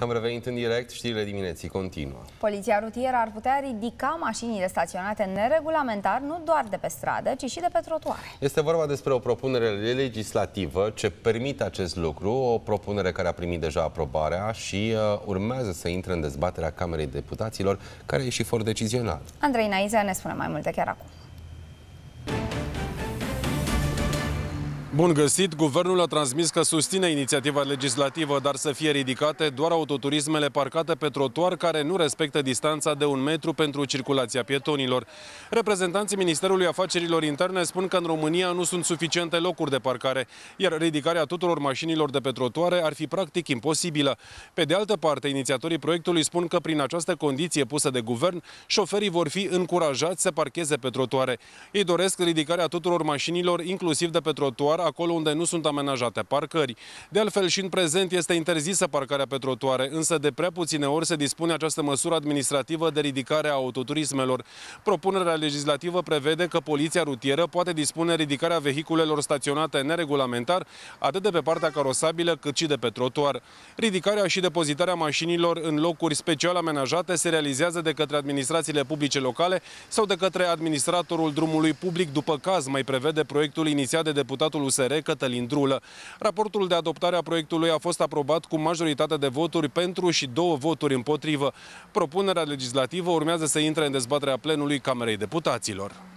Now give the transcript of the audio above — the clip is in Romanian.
Am revenit în direct, știrile dimineții continuă. Poliția rutieră ar putea ridica mașinile staționate neregulamentar nu doar de pe stradă, ci și de pe trotuare. Este vorba despre o propunere legislativă ce permite acest lucru, o propunere care a primit deja aprobarea și uh, urmează să intre în dezbaterea Camerei Deputaților, care e și for decizional. Andrei Naiza ne spune mai multe chiar acum. Bun găsit! Guvernul a transmis că susține inițiativa legislativă, dar să fie ridicate doar autoturismele parcate pe trotuar care nu respectă distanța de un metru pentru circulația pietonilor. Reprezentanții Ministerului Afacerilor Interne spun că în România nu sunt suficiente locuri de parcare, iar ridicarea tuturor mașinilor de pe trotuare ar fi practic imposibilă. Pe de altă parte, inițiatorii proiectului spun că prin această condiție pusă de guvern, șoferii vor fi încurajați să parcheze pe trotuare. Ei doresc ridicarea tuturor mașinilor, inclusiv de pe trotuar, acolo unde nu sunt amenajate parcări. De altfel și în prezent este interzisă parcarea pe trotuare, însă de prea puține ori se dispune această măsură administrativă de ridicare a autoturismelor. Propunerea legislativă prevede că poliția rutieră poate dispune ridicarea vehiculelor staționate neregulamentar, atât de pe partea carosabilă cât și de pe trotuar. Ridicarea și depozitarea mașinilor în locuri special amenajate se realizează de către administrațiile publice locale sau de către administratorul drumului public, după caz mai prevede proiectul inițiat de deputatul USR USR Cătălin Drulă. Raportul de adoptare a proiectului a fost aprobat cu majoritatea de voturi pentru și două voturi împotrivă. Propunerea legislativă urmează să intre în dezbaterea plenului Camerei Deputaților.